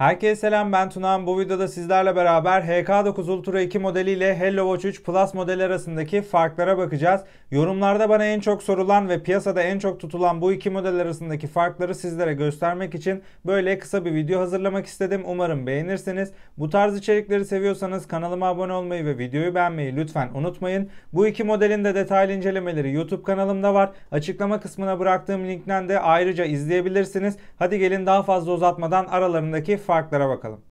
Herkese selam ben Tunan. Bu videoda sizlerle beraber HK9 Ultra 2 modeli ile Hello Watch 3 Plus modeli arasındaki farklara bakacağız. Yorumlarda bana en çok sorulan ve piyasada en çok tutulan bu iki model arasındaki farkları sizlere göstermek için böyle kısa bir video hazırlamak istedim. Umarım beğenirsiniz. Bu tarz içerikleri seviyorsanız kanalıma abone olmayı ve videoyu beğenmeyi lütfen unutmayın. Bu iki modelin de detaylı incelemeleri YouTube kanalımda var. Açıklama kısmına bıraktığım linkten de ayrıca izleyebilirsiniz. Hadi gelin daha fazla uzatmadan aralarındaki farklara bakalım.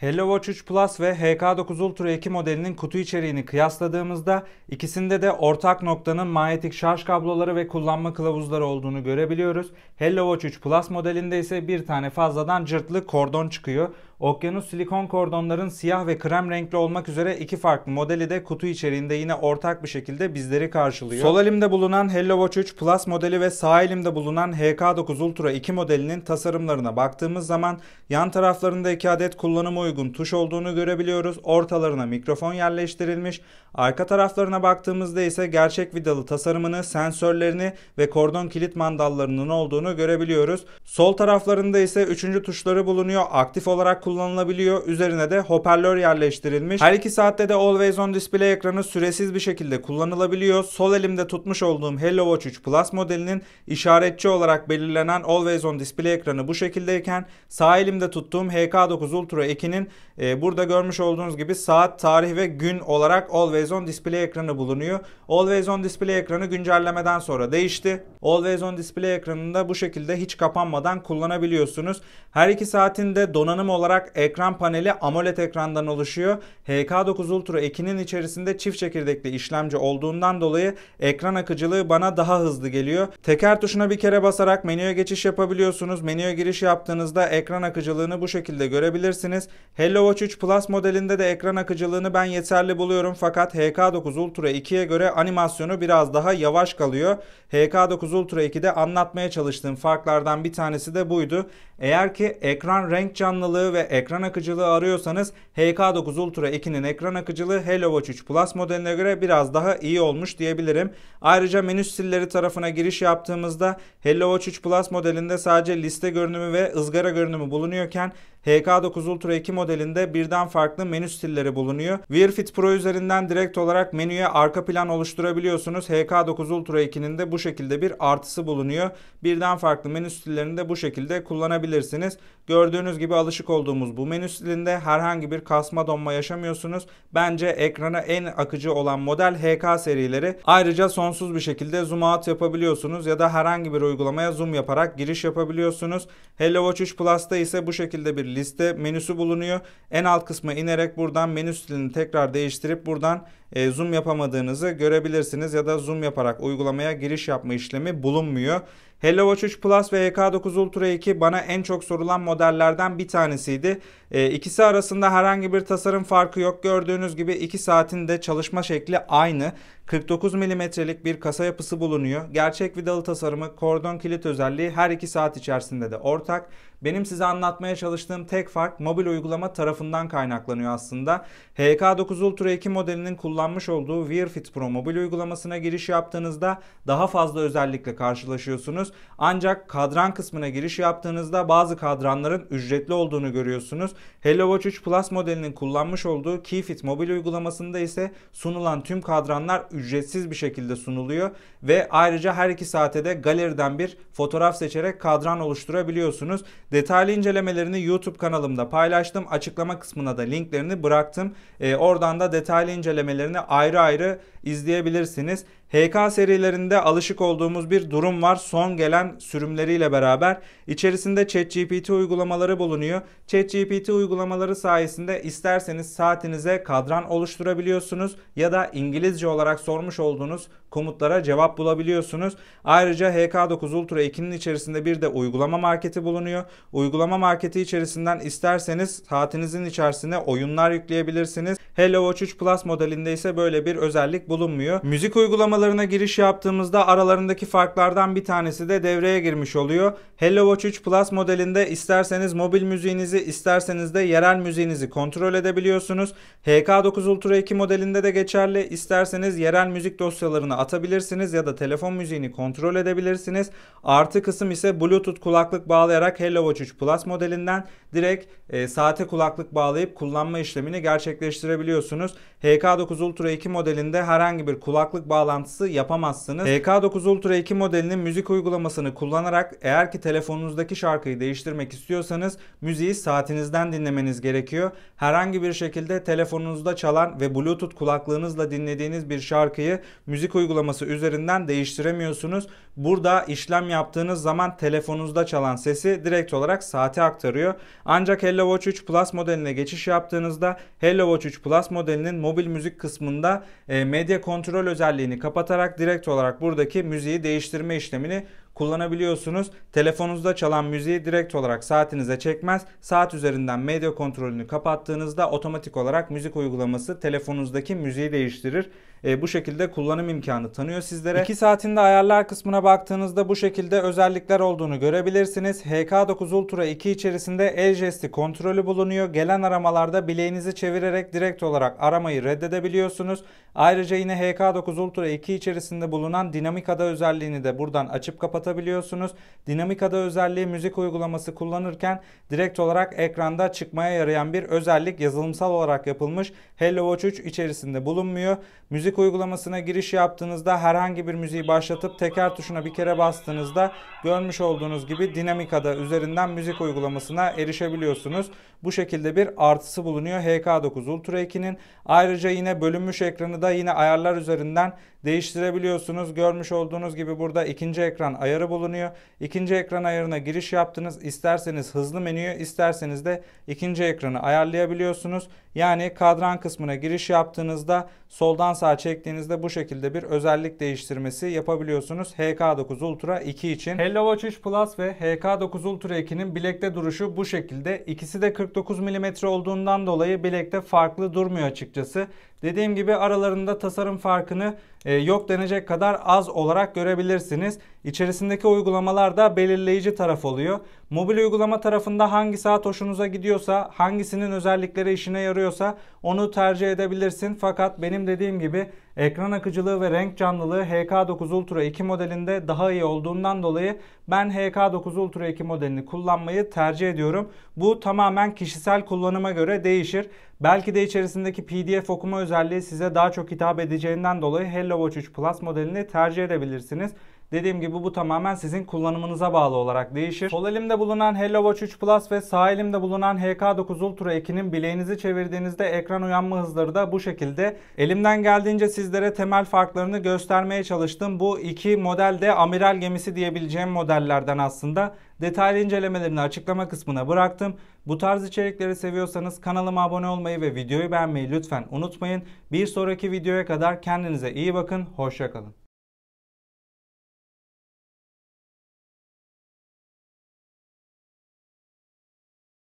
Hello Watch 3 Plus ve HK9 Ultra 2 modelinin kutu içeriğini kıyasladığımızda ikisinde de ortak noktanın manyetik şarj kabloları ve kullanma kılavuzları olduğunu görebiliyoruz. Hello Watch 3 Plus modelinde ise bir tane fazladan cırtlı kordon çıkıyor. Okyanus silikon kordonların siyah ve krem renkli olmak üzere iki farklı modeli de kutu içeriğinde yine ortak bir şekilde bizleri karşılıyor. Sol elimde bulunan Hello Watch 3 Plus modeli ve sağ elimde bulunan HK9 Ultra 2 modelinin tasarımlarına baktığımız zaman yan taraflarında iki adet kullanım uygun tuş olduğunu görebiliyoruz. Ortalarına mikrofon yerleştirilmiş. Arka taraflarına baktığımızda ise gerçek vidalı tasarımını, sensörlerini ve kordon kilit mandallarının olduğunu görebiliyoruz. Sol taraflarında ise 3. tuşları bulunuyor. Aktif olarak kullanılabiliyor. Üzerine de hoparlör yerleştirilmiş. Her iki saatte de Always On Display ekranı süresiz bir şekilde kullanılabiliyor. Sol elimde tutmuş olduğum Hello Watch 3 Plus modelinin işaretçi olarak belirlenen Always On Display ekranı bu şekildeyken sağ elimde tuttuğum HK9 Ultra 2'nin senin e, burada görmüş olduğunuz gibi saat, tarih ve gün olarak Always On Display ekranı bulunuyor. Always On Display ekranı güncellemeden sonra değişti. Always On Display ekranında bu şekilde hiç kapanmadan kullanabiliyorsunuz. Her iki saatinde donanım olarak ekran paneli AMOLED ekrandan oluşuyor. HK9 Ultra 2'nin içerisinde çift çekirdekli işlemci olduğundan dolayı ekran akıcılığı bana daha hızlı geliyor. Teker tuşuna bir kere basarak menüye geçiş yapabiliyorsunuz. Menüye giriş yaptığınızda ekran akıcılığını bu şekilde görebilirsiniz. Hello Watch 3 Plus modelinde de ekran akıcılığını ben yeterli buluyorum fakat HK9 Ultra 2'ye göre animasyonu biraz daha yavaş kalıyor. HK9 Ultra 2'de anlatmaya çalıştığım farklardan bir tanesi de buydu. Eğer ki ekran renk canlılığı ve ekran akıcılığı arıyorsanız HK9 Ultra 2'nin ekran akıcılığı Hello Watch 3 Plus modeline göre biraz daha iyi olmuş diyebilirim. Ayrıca menü stilleri tarafına giriş yaptığımızda Hello Watch 3 Plus modelinde sadece liste görünümü ve ızgara görünümü bulunuyorken HK9 Ultra 2 modelinde birden farklı menü stilleri bulunuyor. Wear Pro üzerinden direkt olarak menüye arka plan oluşturabiliyorsunuz. HK9 Ultra 2'nin de bu şekilde bir artısı bulunuyor. Birden farklı menü stillerini de bu şekilde kullanabilirsiniz. Gördüğünüz gibi alışık olduğumuz bu menü stilinde herhangi bir kasma donma yaşamıyorsunuz. Bence ekrana en akıcı olan model HK serileri. Ayrıca sonsuz bir şekilde zoom out yapabiliyorsunuz ya da herhangi bir uygulamaya zoom yaparak giriş yapabiliyorsunuz. Hello Watch 3 Plus'ta ise bu şekilde bir liste menüsü bulunuyor. En alt kısma inerek buradan menü stilini tekrar değiştirip buradan e, zoom yapamadığınızı görebilirsiniz ya da zoom yaparak uygulamaya giriş yapma işlemi bulunmuyor. Hello Watch 3 Plus ve HK9 e Ultra 2 bana en çok sorulan modellerden bir tanesiydi. E, ikisi arasında herhangi bir tasarım farkı yok. Gördüğünüz gibi iki saatin de çalışma şekli aynı. 49 milimetrelik bir kasa yapısı bulunuyor. Gerçek vidalı tasarımı, kordon kilit özelliği her iki saat içerisinde de ortak. Benim size anlatmaya çalıştığım tek fark mobil uygulama tarafından kaynaklanıyor aslında. HK9 Ultra 2 modelinin kullanmış olduğu Wear Fit Pro mobil uygulamasına giriş yaptığınızda daha fazla özellikle karşılaşıyorsunuz görüyorsunuz. Ancak kadran kısmına giriş yaptığınızda bazı kadranların ücretli olduğunu görüyorsunuz. Hello Watch 3 Plus modelinin kullanmış olduğu KeyFit mobil uygulamasında ise sunulan tüm kadranlar ücretsiz bir şekilde sunuluyor ve ayrıca her iki saate de galeriden bir fotoğraf seçerek kadran oluşturabiliyorsunuz. Detaylı incelemelerini YouTube kanalımda paylaştım. Açıklama kısmına da linklerini bıraktım. E, oradan da detaylı incelemelerini ayrı ayrı izleyebilirsiniz. HK serilerinde alışık olduğumuz bir durum var. Son gelen sürümleriyle beraber içerisinde ChatGPT uygulamaları bulunuyor. ChatGPT uygulamaları sayesinde isterseniz saatinize kadran oluşturabiliyorsunuz ya da İngilizce olarak sormuş olduğunuz komutlara cevap bulabiliyorsunuz. Ayrıca HK9 Ultra 2'nin içerisinde bir de uygulama marketi bulunuyor. Uygulama marketi içerisinden isterseniz saatinizin içerisine oyunlar yükleyebilirsiniz. Hello Watch 3 Plus modelinde ise böyle bir özellik bulunmuyor. Müzik uygulamaları kameralarına giriş yaptığımızda aralarındaki farklardan bir tanesi de devreye girmiş oluyor. Hello Watch 3 Plus modelinde isterseniz mobil müziğinizi isterseniz de yerel müziğinizi kontrol edebiliyorsunuz. HK9 Ultra 2 modelinde de geçerli. İsterseniz yerel müzik dosyalarını atabilirsiniz ya da telefon müziğini kontrol edebilirsiniz. Artı kısım ise Bluetooth kulaklık bağlayarak Hello Watch 3 Plus modelinden direkt e, saate kulaklık bağlayıp kullanma işlemini gerçekleştirebiliyorsunuz. HK9 Ultra 2 modelinde herhangi bir kulaklık bağlantısı bağlantısı yapamazsınız. TK9 Ultra 2 modelinin müzik uygulamasını kullanarak eğer ki telefonunuzdaki şarkıyı değiştirmek istiyorsanız müziği saatinizden dinlemeniz gerekiyor. Herhangi bir şekilde telefonunuzda çalan ve bluetooth kulaklığınızla dinlediğiniz bir şarkıyı müzik uygulaması üzerinden değiştiremiyorsunuz. Burada işlem yaptığınız zaman telefonunuzda çalan sesi direkt olarak saate aktarıyor. Ancak Hello Watch 3 Plus modeline geçiş yaptığınızda Hello Watch 3 Plus modelinin mobil müzik kısmında e, medya kontrol özelliğini kapat kapatarak direkt olarak buradaki müziği değiştirme işlemini kullanabiliyorsunuz. Telefonunuzda çalan müziği direkt olarak saatinize çekmez. Saat üzerinden medya kontrolünü kapattığınızda otomatik olarak müzik uygulaması telefonunuzdaki müziği değiştirir e, bu şekilde kullanım imkanı tanıyor sizlere. 2 saatinde ayarlar kısmına baktığınızda bu şekilde özellikler olduğunu görebilirsiniz. HK9 Ultra 2 içerisinde el jesti kontrolü bulunuyor. Gelen aramalarda bileğinizi çevirerek direkt olarak aramayı reddedebiliyorsunuz. Ayrıca yine HK9 Ultra 2 içerisinde bulunan dinamik ada özelliğini de buradan açıp kapatabiliyorsunuz. Dinamik ada özelliği müzik uygulaması kullanırken direkt olarak ekranda çıkmaya yarayan bir özellik yazılımsal olarak yapılmış. Hello Watch 3 içerisinde bulunmuyor. Müzik müzik uygulamasına giriş yaptığınızda herhangi bir müziği başlatıp teker tuşuna bir kere bastığınızda görmüş olduğunuz gibi dinamikada üzerinden müzik uygulamasına erişebiliyorsunuz. Bu şekilde bir artısı bulunuyor HK9 Ultra 2'nin. Ayrıca yine bölünmüş ekranı da yine ayarlar üzerinden değiştirebiliyorsunuz. Görmüş olduğunuz gibi burada ikinci ekran ayarı bulunuyor. İkinci ekran ayarına giriş yaptınız. İsterseniz hızlı menüyü isterseniz de ikinci ekranı ayarlayabiliyorsunuz. Yani kadran kısmına giriş yaptığınızda soldan sağa çektiğinizde bu şekilde bir özellik değiştirmesi yapabiliyorsunuz. HK9 Ultra 2 için. Hello Watch 3 Plus ve HK9 Ultra 2'nin bilekte duruşu bu şekilde. İkisi de 49 mm olduğundan dolayı bilekte farklı durmuyor açıkçası. Dediğim gibi aralarında tasarım farkını e, yok denecek kadar az olarak görebilirsiniz. İçerisindeki uygulamalar da belirleyici taraf oluyor. Mobil uygulama tarafında hangi saat hoşunuza gidiyorsa, hangisinin özellikleri işine yarıyorsa onu tercih edebilirsin. Fakat benim dediğim gibi Ekran akıcılığı ve renk canlılığı HK9 Ultra 2 modelinde daha iyi olduğundan dolayı ben HK9 Ultra 2 modelini kullanmayı tercih ediyorum. Bu tamamen kişisel kullanıma göre değişir. Belki de içerisindeki PDF okuma özelliği size daha çok hitap edeceğinden dolayı Hello Watch 3 Plus modelini tercih edebilirsiniz. Dediğim gibi bu tamamen sizin kullanımınıza bağlı olarak değişir. Sol elimde bulunan Hello Watch 3 Plus ve sağ elimde bulunan HK9 Ultra 2'nin bileğinizi çevirdiğinizde ekran uyanma hızları da bu şekilde. Elimden geldiğince sizlere temel farklarını göstermeye çalıştım. Bu iki model de amiral gemisi diyebileceğim modellerden aslında. Detaylı incelemelerini açıklama kısmına bıraktım. Bu tarz içerikleri seviyorsanız kanalıma abone olmayı ve videoyu beğenmeyi lütfen unutmayın. Bir sonraki videoya kadar kendinize iyi bakın, hoşçakalın.